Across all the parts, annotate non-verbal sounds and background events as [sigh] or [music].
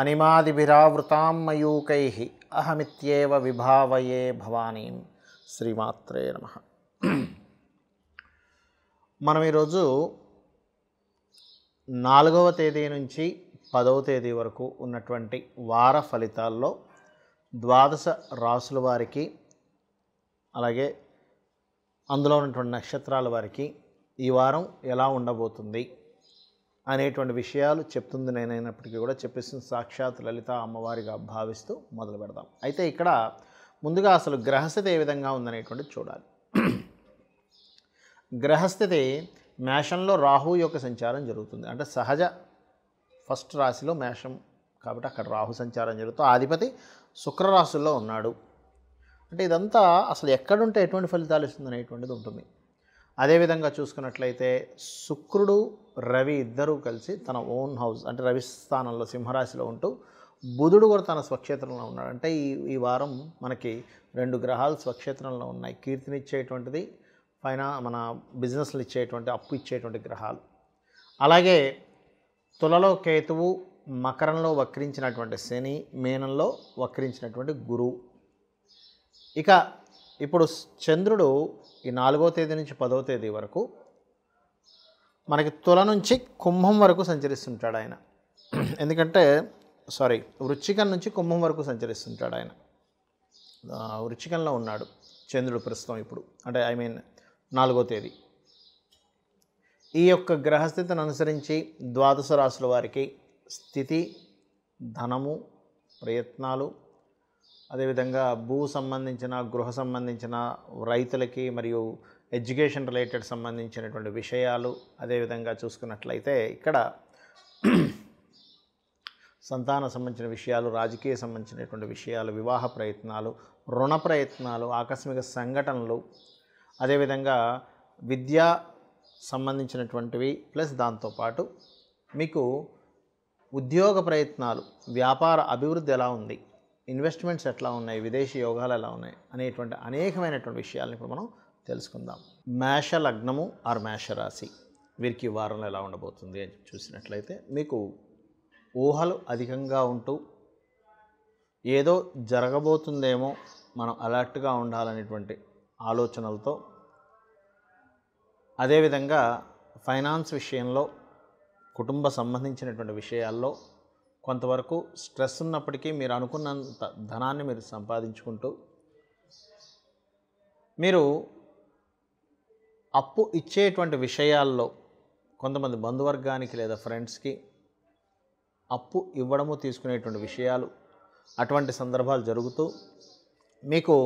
అనిమాదిభిరావృతాం అహమిత్యేవ విభావయే భవానీం శ్రీమాత్రే నమ మనం ఈరోజు నాలుగవ తేదీ నుంచి పదవ తేదీ వరకు ఉన్నటువంటి వార ఫలితాల్లో ద్వాదశ రాసుల వారికి అలాగే అందులో ఉన్నటువంటి నక్షత్రాల వారికి ఈ వారం ఎలా ఉండబోతుంది అనేటువంటి విషయాలు చెప్తుంది నేనైనప్పటికీ కూడా చెప్పిస్తుంది సాక్షాత్ లలిత అమ్మవారిగా భావిస్తూ మొదలు పెడదాం అయితే ఇక్కడ ముందుగా అసలు గ్రహస్థితి ఏ విధంగా ఉందనేటువంటిది చూడాలి గ్రహస్థితి మేషంలో రాహు యొక్క సంచారం జరుగుతుంది అంటే సహజ ఫస్ట్ రాశిలో మేషం కాబట్టి అక్కడ రాహు సంచారం జరుగుతూ ఆధిపతి శుక్రరాశుల్లో ఉన్నాడు అంటే ఇదంతా అసలు ఎక్కడుంటే ఎటువంటి ఫలితాలు ఇస్తుంది అనేటువంటిది ఉంటుంది అదేవిధంగా చూసుకున్నట్లయితే శుక్రుడు రవి ఇద్దరూ కలిసి తన ఓన్ హౌస్ అంటే రవి స్థానంలో సింహరాశిలో ఉంటూ బుధుడు కూడా తన స్వక్షేత్రంలో ఉన్నాడు అంటే ఈ ఈ వారం మనకి రెండు గ్రహాలు స్వక్షేత్రంలో ఉన్నాయి కీర్తినిచ్చేటువంటిది పైన మన బిజినెస్లు ఇచ్చేటువంటి అప్పు ఇచ్చేటువంటి గ్రహాలు అలాగే తులలో కేతువు మకరంలో వక్రించినటువంటి శని మేనంలో వక్రించినటువంటి గురువు ఇక ఇప్పుడు చంద్రుడు ఈ నాలుగో తేదీ నుంచి పదో తేదీ వరకు మనకి తుల నుంచి కుంభం వరకు సంచరిస్తుంటాడు ఆయన ఎందుకంటే సారీ వృచ్చికం నుంచి కుంభం వరకు సంచరిస్తుంటాడు ఆయన వృచ్చికంలో ఉన్నాడు చంద్రుడు ప్రస్తుతం ఇప్పుడు అంటే ఐ మీన్ నాలుగో తేదీ ఈ యొక్క గ్రహస్థితిని అనుసరించి ద్వాదశ రాశుల వారికి స్థితి ధనము ప్రయత్నాలు అదేవిధంగా భూ సంబంధించిన గృహ సంబంధించిన రైతులకి మరియు ఎడ్యుకేషన్ రిలేటెడ్ సంబంధించినటువంటి విషయాలు అదేవిధంగా చూసుకున్నట్లయితే ఇక్కడ సంతాన సంబంధించిన విషయాలు రాజకీయ సంబంధించినటువంటి విషయాలు వివాహ ప్రయత్నాలు రుణ ప్రయత్నాలు ఆకస్మిక సంఘటనలు అదేవిధంగా విద్య సంబంధించినటువంటివి ప్లస్ దాంతోపాటు మీకు ఉద్యోగ ప్రయత్నాలు వ్యాపార అభివృద్ధి ఎలా ఉంది ఇన్వెస్ట్మెంట్స్ ఎట్లా ఉన్నాయి విదేశీ యోగాలు ఎలా ఉన్నాయి అనేటువంటి అనేకమైనటువంటి విషయాలను ఇప్పుడు మనం తెలుసుకుందాం మేష లగ్నము ఆర్ మేషరాశి వీరికి వారంలో ఎలా ఉండబోతుంది అని చూసినట్లయితే మీకు ఊహలు అధికంగా ఉంటూ ఏదో జరగబోతుందేమో మనం అలర్ట్గా ఉండాలనేటువంటి ఆలోచనలతో అదేవిధంగా ఫైనాన్స్ విషయంలో కుటుంబ సంబంధించినటువంటి విషయాల్లో కొంతవరకు స్ట్రెస్ ఉన్నప్పటికీ మీరు అనుకున్నంత ధనాన్ని మీరు సంపాదించుకుంటూ మీరు అప్పు ఇచ్చేటువంటి విషయాల్లో కొంతమంది బంధువర్గానికి లేదా ఫ్రెండ్స్కి అప్పు ఇవ్వడము తీసుకునేటువంటి విషయాలు అటువంటి సందర్భాలు జరుగుతూ మీకు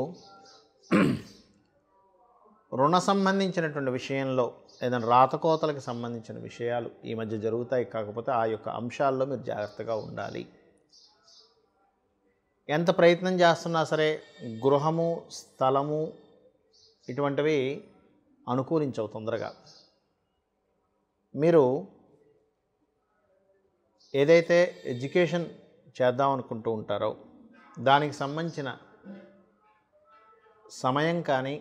రుణ సంబంధించినటువంటి విషయంలో ఏదైనా రాతకోతలకు సంబంధించిన విషయాలు ఈ మధ్య జరుగుతాయి కాకపోతే ఆ యొక్క అంశాల్లో మీరు జాగ్రత్తగా ఉండాలి ఎంత ప్రయత్నం చేస్తున్నా సరే గృహము స్థలము ఇటువంటివి అనుకూలించవు తొందరగా మీరు ఏదైతే ఎడ్యుకేషన్ చేద్దాం అనుకుంటూ ఉంటారో దానికి సంబంధించిన సమయం కానీ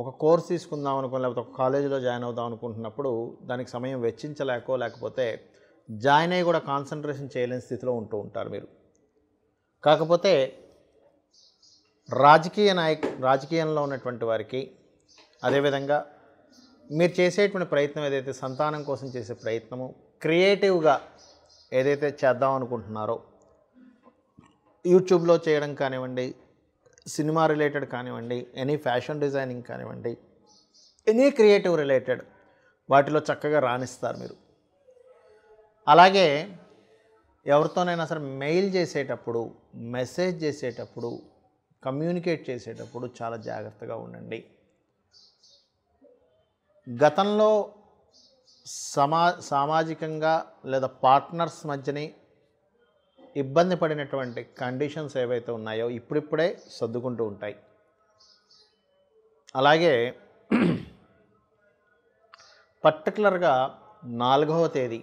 ఒక కోర్స్ తీసుకుందాం అనుకుని లేకపోతే ఒక కాలేజీలో జాయిన్ అవుదాం అనుకుంటున్నప్పుడు దానికి సమయం వెచ్చించలేకో లేకపోతే జాయిన్ అయ్యి కూడా కాన్సన్ట్రేషన్ చేయలేని స్థితిలో ఉంటూ ఉంటారు మీరు కాకపోతే రాజకీయ నాయక రాజకీయంలో ఉన్నటువంటి వారికి అదేవిధంగా మీరు చేసేటువంటి ప్రయత్నం ఏదైతే సంతానం కోసం చేసే ప్రయత్నము క్రియేటివ్గా ఏదైతే చేద్దాం అనుకుంటున్నారో యూట్యూబ్లో చేయడం కానివ్వండి సినిమా రిలేటెడ్ కానివ్వండి ఎనీ ఫ్యాషన్ డిజైనింగ్ కానివ్వండి ఎనీ క్రియేటివ్ రిలేటెడ్ వాటిలో చక్కగా రాణిస్తారు మీరు అలాగే ఎవరితోనైనా సరే మెయిల్ చేసేటప్పుడు మెసేజ్ చేసేటప్పుడు కమ్యూనికేట్ చేసేటప్పుడు చాలా జాగ్రత్తగా ఉండండి గతంలో సమా సామాజికంగా లేదా పార్ట్నర్స్ మధ్యని ఇబ్బంది పడినటువంటి కండిషన్స్ ఏవైతే ఉన్నాయో ఇప్పుడిప్పుడే సర్దుకుంటూ ఉంటాయి అలాగే పర్టికులర్గా నాలుగవ తేదీ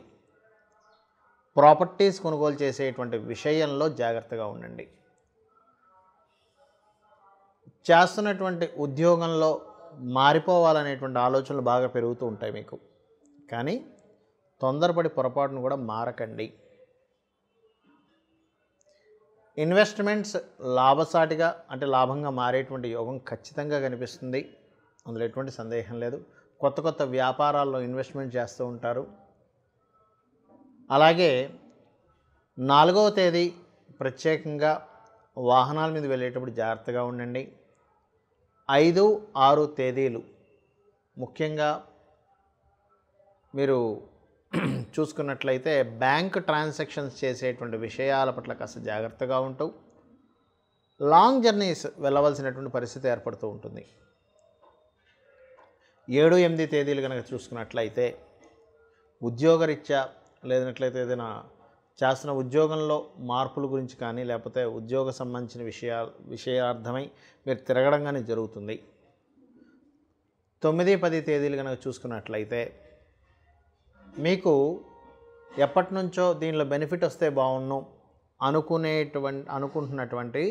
ప్రాపర్టీస్ కొనుగోలు చేసేటువంటి విషయంలో జాగ్రత్తగా ఉండండి చేస్తున్నటువంటి ఉద్యోగంలో మారిపోవాలనేటువంటి ఆలోచనలు బాగా పెరుగుతూ ఉంటాయి మీకు కానీ తొందరపడి పొరపాటును కూడా మారకండి ఇన్వెస్ట్మెంట్స్ లాభసాటిగా అంటే లాభంగా మారేటువంటి యోగం ఖచ్చితంగా కనిపిస్తుంది అందులో ఎటువంటి సందేహం లేదు కొత్త కొత్త వ్యాపారాల్లో ఇన్వెస్ట్మెంట్ చేస్తూ ఉంటారు అలాగే నాలుగవ తేదీ ప్రత్యేకంగా వాహనాల మీద వెళ్ళేటప్పుడు జాగ్రత్తగా ఉండండి ఐదు ఆరు తేదీలు ముఖ్యంగా మీరు చూసుకున్నట్లయితే బ్యాంక్ ట్రాన్సాక్షన్స్ చేసేటువంటి విషయాల పట్ల కాస్త జాగ్రత్తగా ఉంటావు లాంగ్ జర్నీస్ వెళ్ళవలసినటువంటి పరిస్థితి ఏర్పడుతూ ఉంటుంది ఏడు ఎనిమిది తేదీలు కనుక చూసుకున్నట్లయితే ఉద్యోగరీత్యా లేదనట్లయితే ఏదైనా చేస్తున్న ఉద్యోగంలో మార్పుల గురించి కానీ లేకపోతే ఉద్యోగ సంబంధించిన విషయా విషయార్థమై మీరు తిరగడం కానీ జరుగుతుంది తొమ్మిది పది తేదీలు కనుక చూసుకున్నట్లయితే మీకు ఎప్పటి నుంచో దీనిలో బెనిఫిట్ వస్తే బాగుండు అనుకునేటువంటి అనుకుంటున్నటువంటి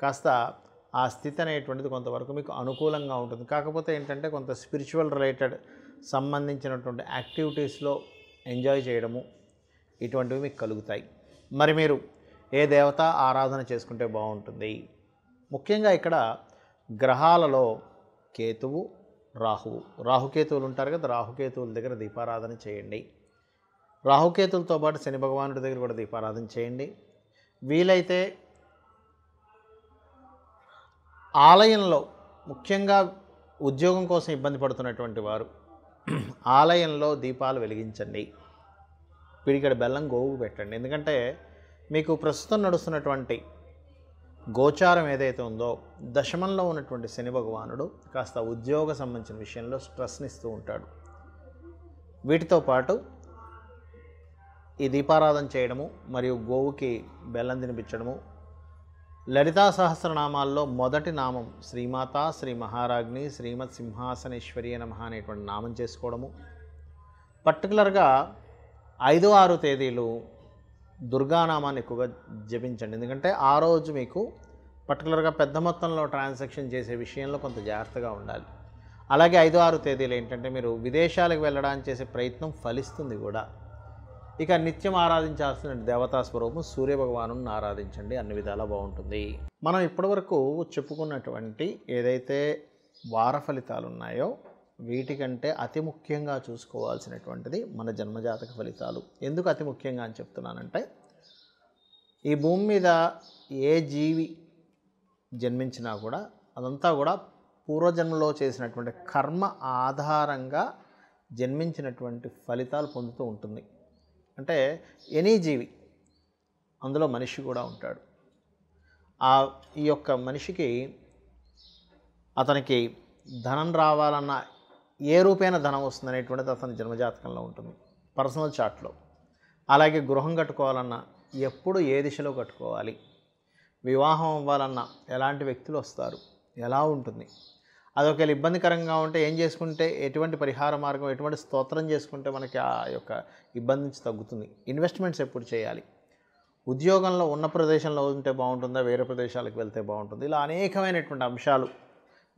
కాస్త ఆ స్థితి అనేటువంటిది కొంతవరకు మీకు అనుకూలంగా ఉంటుంది కాకపోతే ఏంటంటే కొంత స్పిరిచువల్ రిలేటెడ్ సంబంధించినటువంటి యాక్టివిటీస్లో ఎంజాయ్ చేయడము ఇటువంటివి మీకు కలుగుతాయి మరి మీరు ఏ దేవత ఆరాధన చేసుకుంటే బాగుంటుంది ముఖ్యంగా ఇక్కడ గ్రహాలలో కేతువు రాహువు రాహుకేతువులు ఉంటారు కదా రాహుకేతువుల దగ్గర దీపారాధన చేయండి రాహుకేతులతో పాటు శని భగవానుడి దగ్గర కూడా దీపారాధన చేయండి వీలైతే ఆలయంలో ముఖ్యంగా ఉద్యోగం కోసం ఇబ్బంది పడుతున్నటువంటి వారు [clears throat] ఆలయంలో దీపాలు వెలిగించండి పిడికడి బెల్లం గోవు పెట్టండి ఎందుకంటే మీకు ప్రస్తుతం నడుస్తున్నటువంటి గోచారం ఏదైతే ఉందో దశమంలో ఉన్నటువంటి శని భగవానుడు కాస్త ఉద్యోగ సంబంధించిన విషయంలో స్ట్రెస్నిస్తూ ఉంటాడు వీటితో పాటు ఈ దీపారాధన చేయడము మరియు గోవుకి బెల్లం తినిపించడము లలితా సహస్రనామాల్లో మొదటి నామం శ్రీమాత శ్రీ మహారాజ్ని శ్రీమత్ సింహాసనేశ్వరి నమ అనేటువంటి నామం చేసుకోవడము పర్టికులర్గా ఐదు ఆరు తేదీలు దుర్గానామాన్ని ఎక్కువగా జపించండి ఎందుకంటే ఆ రోజు మీకు పర్టికులర్గా పెద్ద మొత్తంలో ట్రాన్సాక్షన్ చేసే విషయంలో కొంత జాగ్రత్తగా ఉండాలి అలాగే ఐదు ఆరు తేదీలు ఏంటంటే మీరు విదేశాలకు వెళ్ళడానికి చేసే ప్రయత్నం ఫలిస్తుంది కూడా ఇక నిత్యం ఆరాధించాల్సిన దేవతా స్వరూపం సూర్యభగవాను ఆరాధించండి అన్ని విధాలా బాగుంటుంది మనం ఇప్పటివరకు చెప్పుకున్నటువంటి ఏదైతే వార ఫలితాలు ఉన్నాయో వీటికంటే అతి ముఖ్యంగా చూసుకోవాల్సినటువంటిది మన జన్మజాతక ఫలితాలు ఎందుకు అతి ముఖ్యంగా అని చెప్తున్నానంటే ఈ భూమి మీద ఏ జీవి జన్మించినా కూడా అదంతా కూడా పూర్వజన్మలో చేసినటువంటి కర్మ ఆధారంగా జన్మించినటువంటి ఫలితాలు పొందుతూ ఉంటుంది అంటే ఎనీ జీవి అందులో మనిషి కూడా ఉంటాడు ఆ ఈ యొక్క మనిషికి అతనికి ధనం రావాలన్న ఏ రూపేణ ధనం వస్తుంది అనేటువంటిది అతని జన్మజాతకంలో ఉంటుంది పర్సనల్ చార్ట్లో అలాగే గృహం కట్టుకోవాలన్నా ఎప్పుడు ఏ దిశలో కట్టుకోవాలి వివాహం అవ్వాలన్నా ఎలాంటి వ్యక్తులు వస్తారు ఎలా ఉంటుంది అది ఒకవేళ ఇబ్బందికరంగా ఉంటే ఏం చేసుకుంటే ఎటువంటి పరిహార మార్గం ఎటువంటి స్తోత్రం చేసుకుంటే మనకి ఆ యొక్క ఇబ్బంది నుంచి తగ్గుతుంది ఇన్వెస్ట్మెంట్స్ ఎప్పుడు చేయాలి ఉద్యోగంలో ఉన్న ప్రదేశంలో ఉంటే బాగుంటుందా వేరే ప్రదేశాలకు వెళ్తే బాగుంటుంది ఇలా అనేకమైనటువంటి అంశాలు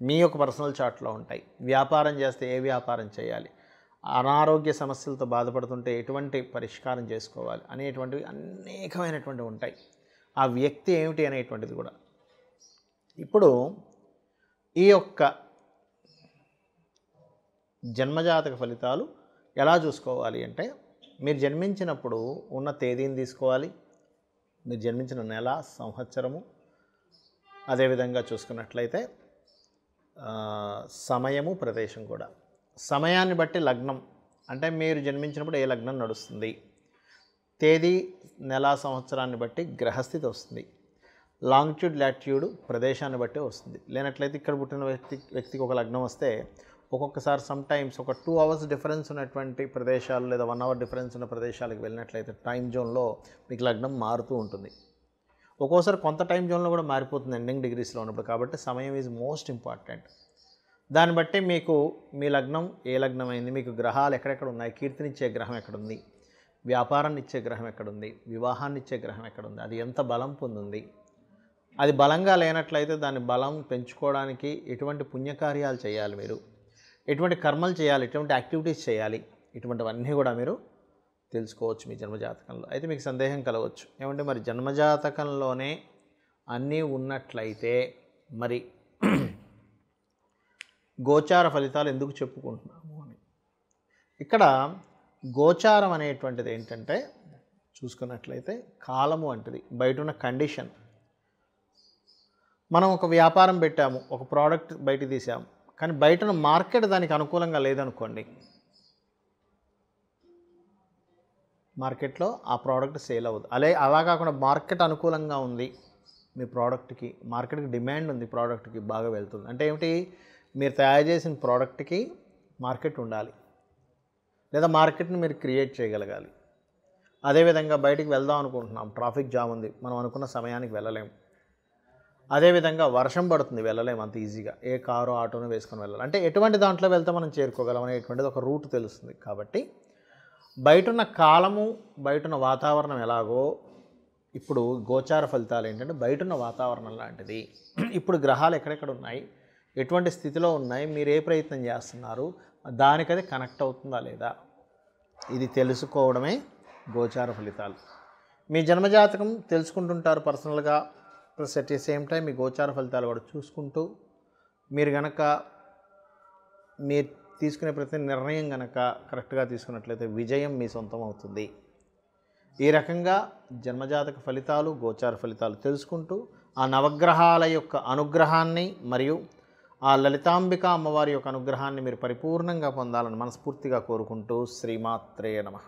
మీ యొక్క పర్సనల్ చార్ట్లో ఉంటాయి వ్యాపారం చేస్తే ఏ వ్యాపారం చేయాలి అనారోగ్య సమస్యలతో బాధపడుతుంటే ఎటువంటి పరిష్కారం చేసుకోవాలి అనేటువంటివి అనేకమైనటువంటివి ఉంటాయి ఆ వ్యక్తి ఏమిటి అనేటువంటిది కూడా ఇప్పుడు ఈ యొక్క జన్మజాతక ఫలితాలు ఎలా చూసుకోవాలి అంటే మీరు జన్మించినప్పుడు ఉన్న తేదీని తీసుకోవాలి మీరు జన్మించిన నెల సంవత్సరము అదేవిధంగా చూసుకున్నట్లయితే సమయము ప్రదేశం కూడా సమయాన్ని బట్టి లగ్నం అంటే మీరు జన్మించినప్పుడు ఏ లగ్నం నడుస్తుంది తేదీ నెల సంవత్సరాన్ని బట్టి గ్రహస్థితి వస్తుంది లాంగిట్యూడ్ లాటిట్యూడ్ ప్రదేశాన్ని బట్టి వస్తుంది లేనట్లయితే ఇక్కడ పుట్టిన వ్యక్తి వ్యక్తికి ఒక లగ్నం వస్తే ఒక్కొక్కసారి సమ్ టైమ్స్ ఒక టూ అవర్స్ డిఫరెన్స్ ఉన్నటువంటి ప్రదేశాలు లేదా వన్ అవర్ డిఫరెన్స్ ఉన్న ప్రదేశాలకు వెళ్ళినట్లయితే టైం జోన్లో మీకు లగ్నం మారుతూ ఉంటుంది ఒక్కోసారి కొంత టైం జోన్లో కూడా మారిపోతుంది ఎండింగ్ డిగ్రీస్లో ఉన్నప్పుడు కాబట్టి సమయం ఈజ్ మోస్ట్ ఇంపార్టెంట్ దాన్ని బట్టి మీకు మీ లగ్నం ఏ లగ్నం అయింది మీకు గ్రహాలు ఎక్కడెక్కడ ఉన్నాయి కీర్తినిచ్చే గ్రహం ఎక్కడుంది వ్యాపారాన్ని ఇచ్చే గ్రహం ఎక్కడుంది వివాహాన్ని ఇచ్చే గ్రహం ఎక్కడుంది అది ఎంత బలం పొందింది అది బలంగా లేనట్లయితే దాని బలం పెంచుకోవడానికి ఎటువంటి పుణ్యకార్యాలు చేయాలి మీరు ఎటువంటి కర్మలు చేయాలి ఎటువంటి యాక్టివిటీస్ చేయాలి ఇటువంటివన్నీ కూడా మీరు తెలుసుకోవచ్చు మీ జన్మజాతకంలో అయితే మీకు సందేహం కలవచ్చు ఏమంటే మరి జన్మజాతకంలోనే అన్నీ ఉన్నట్లయితే మరి గోచార ఫలితాలు ఎందుకు చెప్పుకుంటున్నాము అని ఇక్కడ గోచారం అనేటువంటిది ఏంటంటే చూసుకున్నట్లయితే కాలము వంటిది బయట ఉన్న కండిషన్ మనం ఒక వ్యాపారం పెట్టాము ఒక ప్రోడక్ట్ బయట తీసాము కానీ బయట మార్కెట్ దానికి అనుకూలంగా లేదనుకోండి మార్కెట్లో ఆ ప్రోడక్ట్ సేల్ అవ్వదు అలా అలా కాకుండా మార్కెట్ అనుకూలంగా ఉంది మీ ప్రోడక్ట్కి మార్కెట్కి డిమాండ్ ఉంది ప్రోడక్ట్కి బాగా వెళ్తుంది అంటే ఏమిటి మీరు తయారు చేసిన ప్రోడక్ట్కి మార్కెట్ ఉండాలి లేదా మార్కెట్ని మీరు క్రియేట్ చేయగలగాలి అదేవిధంగా బయటికి వెళ్దాం అనుకుంటున్నాం ట్రాఫిక్ జామ్ ఉంది మనం అనుకున్న సమయానికి వెళ్ళలేము అదేవిధంగా వర్షం పడుతుంది వెళ్ళలేము అంత ఈజీగా ఏ కారు ఆటోను వేసుకొని వెళ్ళాలి అంటే ఎటువంటి దాంట్లో వెళ్తే మనం చేరుకోగలం అనేటువంటిది ఒక రూట్ తెలుస్తుంది కాబట్టి బయటున్న కాలము బయటున్న వాతావరణం ఎలాగో ఇప్పుడు గోచార ఫలితాలు ఏంటంటే బయటున్న వాతావరణం లాంటిది ఇప్పుడు గ్రహాలు ఎక్కడెక్కడ ఉన్నాయి ఎటువంటి స్థితిలో ఉన్నాయి మీరు ఏ ప్రయత్నం చేస్తున్నారు దానికది కనెక్ట్ అవుతుందా లేదా ఇది తెలుసుకోవడమే గోచార ఫలితాలు మీ జన్మజాతకం తెలుసుకుంటుంటారు పర్సనల్గా plus at the same time మీ గోచార ఫలితాలు కూడా చూసుకుంటూ మీరు కనుక మీరు తీసుకునే ప్రతి నిర్ణయం కనుక కరెక్ట్గా తీసుకున్నట్లయితే విజయం మీ సొంతం అవుతుంది ఈ రకంగా జన్మజాతక ఫలితాలు గోచార ఫలితాలు తెలుసుకుంటూ ఆ నవగ్రహాల యొక్క అనుగ్రహాన్ని మరియు ఆ లలితాంబిక అమ్మవారి యొక్క అనుగ్రహాన్ని మీరు పరిపూర్ణంగా పొందాలని మనస్ఫూర్తిగా కోరుకుంటూ శ్రీమాత్రే నమ